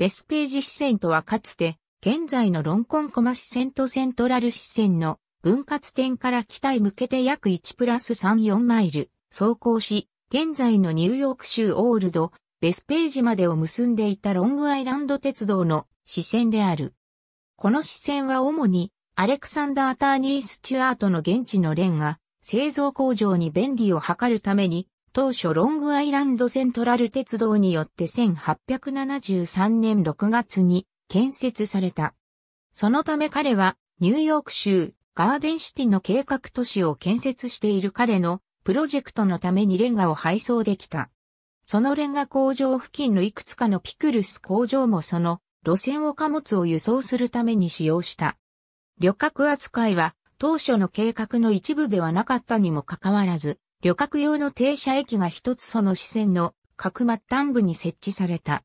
ベスページ支線とはかつて、現在のロンコンコマ支線とセントラル支線の分割点から北へ向けて約1プラス34マイル走行し、現在のニューヨーク州オールド、ベスページまでを結んでいたロングアイランド鉄道の支線である。この支線は主にアレクサンダー・ターニー・スチュアートの現地のレンガ製造工場に便利を図るために当初ロングアイランドセントラル鉄道によって1873年6月に建設された。そのため彼はニューヨーク州ガーデンシティの計画都市を建設している彼のプロジェクトのためにレンガを配送できた。そのレンガ工場付近のいくつかのピクルス工場もその路線を貨物を輸送するために使用した。旅客扱いは当初の計画の一部ではなかったにもかかわらず、旅客用の停車駅が一つその支線の各末端部に設置された。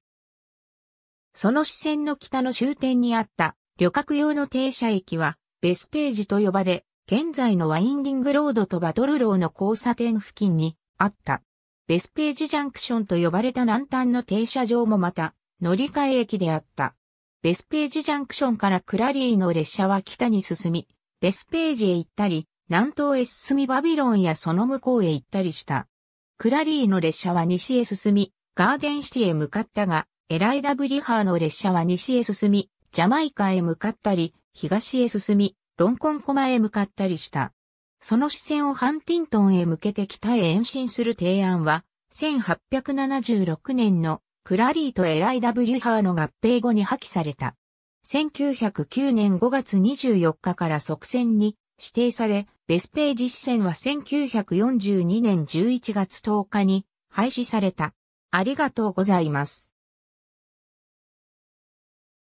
その支線の北の終点にあった旅客用の停車駅はベスページと呼ばれ、現在のワインディングロードとバトルローの交差点付近にあった。ベスページジャンクションと呼ばれた南端の停車場もまた乗り換え駅であった。ベスページジャンクションからクラリーの列車は北に進み、ベスページへ行ったり、南東へ進みバビロンやその向こうへ行ったりした。クラリーの列車は西へ進み、ガーデンシティへ向かったが、エライダ・ブリハーの列車は西へ進み、ジャマイカへ向かったり、東へ進み、ロンコンコマへ向かったりした。その視線をハンティントンへ向けて北へ延伸する提案は、1876年のクラリーとエライダ・ブリハーの合併後に破棄された。1909年5月24日から即戦に指定され、ベスページ支線は1942年11月10日に廃止された。ありがとうございます。